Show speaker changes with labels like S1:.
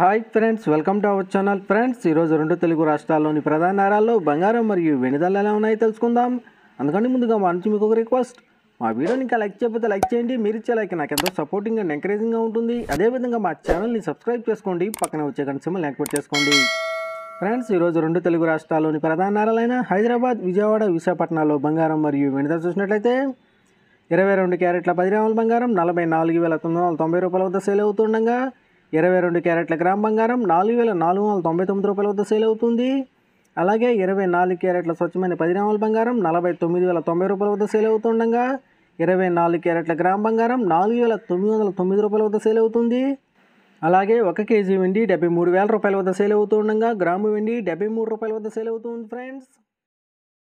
S1: hi friends welcome to our channel friends ఈరోజు రెండు తెలుగు రాష్ట్రాల్లోని ప్రధాన నగరాల్లో బంగారం మరియు వెనుదల ఎలా ఉన్నాయి తెలుసుకుందాం అందుకని ముందుగా మా నుంచి మీకు ఒక రిక్వెస్ట్ మా వీడియోని ఇంకా లైక్ చేయకపోతే లైక్ చేయండి మీరు ఇచ్చే లైక్ నాకు ఎంతో సపోర్టింగ్ అండ్ ఎంకరేజింగ్గా ఉంటుంది అదేవిధంగా మా ఛానల్ని సబ్స్క్రైబ్ చేసుకోండి పక్కన వచ్చే సిమ్మల్ని యాక్టివేట్ చేసుకోండి ఫ్రెండ్స్ ఈరోజు రెండు తెలుగు రాష్ట్రాల్లోని ప్రధాన నగరాలైన హైదరాబాద్ విజయవాడ విశాఖపట్నంలో బంగారం మరియు వెనుదల చూసినట్లయితే ఇరవై రెండు క్యారెట్ల పది గ్రాముల బంగారం నలభై నాలుగు వేల తొమ్మిది వందల తొంభై రూపాయల వద్ద సేల్ అవుతుండగా ఇరవై రెండు క్యారెట్ల గ్రామ్ బంగారం నాలుగు వేల నాలుగు వందల తొంభై తొమ్మిది రూపాయల వద్ద సేల్ అవుతుంది అలాగే ఇరవై నాలుగు క్యారెట్ల స్వచ్ఛమైన పది గ్రాముల బంగారం నలభై తొమ్మిది వేల తొంభై రూపాయల వద్ద సేల్ అవుతుండగా ఇరవై నాలుగు క్యారెట్ల గ్రామ్ బంగారం నాలుగు వేల తొమ్మిది వందల తొమ్మిది రూపాయల వద్ద సేల్ అవుతుంది అలాగే ఒక కేజీ వెండి డెబ్బై మూడు వేల రూపాయల వద్ద సేల్ అవుతుండగా గ్రాము వెండి డెబ్బై మూడు రూపాయల వద్ద సేల్ అవుతుంది ఫ్రెండ్స్